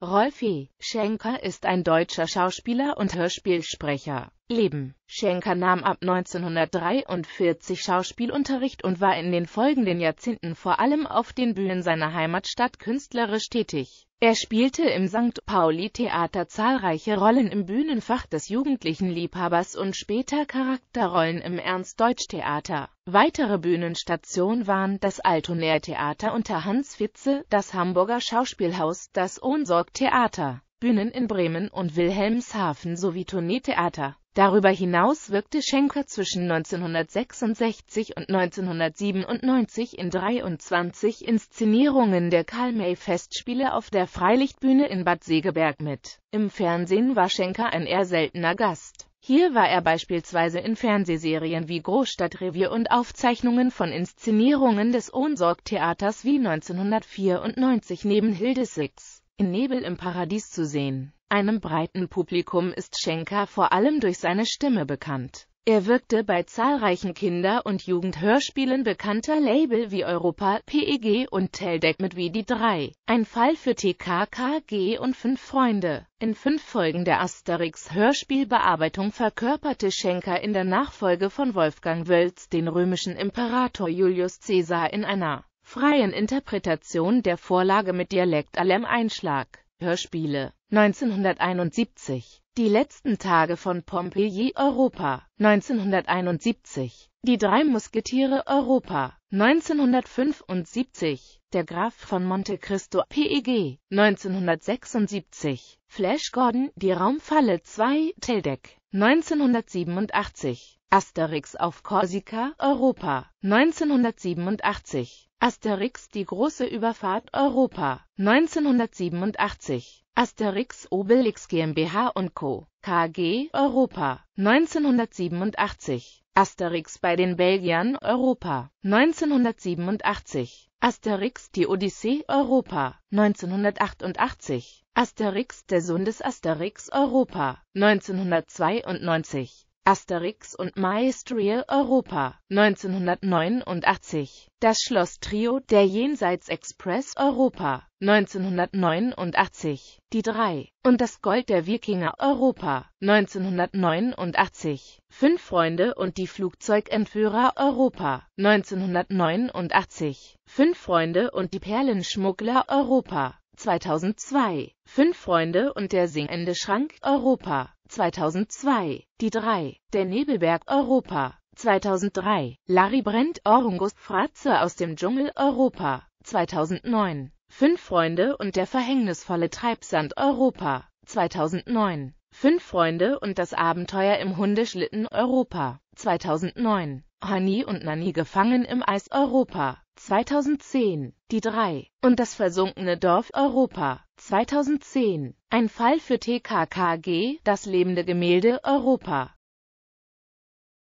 Rolfi Schenker ist ein deutscher Schauspieler und Hörspielsprecher. Leben. Schenker nahm ab 1943 Schauspielunterricht und war in den folgenden Jahrzehnten vor allem auf den Bühnen seiner Heimatstadt künstlerisch tätig. Er spielte im St. Pauli-Theater zahlreiche Rollen im Bühnenfach des jugendlichen Liebhabers und später Charakterrollen im Ernst-Deutsch-Theater. Weitere Bühnenstationen waren das Altonair-Theater unter Hans Fitze, das Hamburger Schauspielhaus, das Ohnsorg-Theater. Bühnen in Bremen und Wilhelmshaven sowie Tourneetheater. Darüber hinaus wirkte Schenker zwischen 1966 und 1997 in 23 Inszenierungen der Karl-May-Festspiele auf der Freilichtbühne in Bad Segeberg mit. Im Fernsehen war Schenker ein eher seltener Gast. Hier war er beispielsweise in Fernsehserien wie Großstadtrevier und Aufzeichnungen von Inszenierungen des Ohnsorg-Theaters wie 1994 neben Hilde Six in Nebel im Paradies zu sehen einem breiten Publikum ist Schenker vor allem durch seine Stimme bekannt. Er wirkte bei zahlreichen Kinder- und Jugendhörspielen bekannter Label wie Europa, PEG und Teldec mit wie die drei. Ein Fall für TKKG und fünf Freunde. In fünf Folgen der Asterix-Hörspielbearbeitung verkörperte Schenker in der Nachfolge von Wolfgang Wölz den römischen Imperator Julius Caesar in einer freien Interpretation der Vorlage mit Dialekt allem Einschlag. Hörspiele 1971 Die letzten Tage von Pompeji Europa 1971 Die drei Musketiere Europa 1975 Der Graf von Monte Cristo PEG 1976 Flash Gordon Die Raumfalle 2 Teldec 1987 Asterix auf Korsika Europa 1987 Asterix die große Überfahrt Europa 1987 Asterix Obelix GmbH Co. KG Europa 1987 Asterix bei den Belgiern Europa 1987 Asterix die Odyssee Europa 1988 Asterix der Sohn des Asterix Europa 1992 Asterix und Maestria Europa 1989, das Schloss Trio, der Jenseits Express Europa 1989, die drei und das Gold der Wikinger Europa 1989, fünf Freunde und die Flugzeugentführer Europa 1989, fünf Freunde und die Perlenschmuggler Europa 2002. Fünf Freunde und der singende Schrank Europa 2002, die 3, der Nebelberg Europa, 2003, Larry Brent Orungus Fratze aus dem Dschungel Europa, 2009, Fünf Freunde und der verhängnisvolle Treibsand Europa, 2009, Fünf Freunde und das Abenteuer im Hundeschlitten Europa, 2009, Honey und Nanny gefangen im Eis Europa, 2010, Die 3, und das versunkene Dorf Europa, 2010, Ein Fall für TKKG, das lebende Gemälde Europa,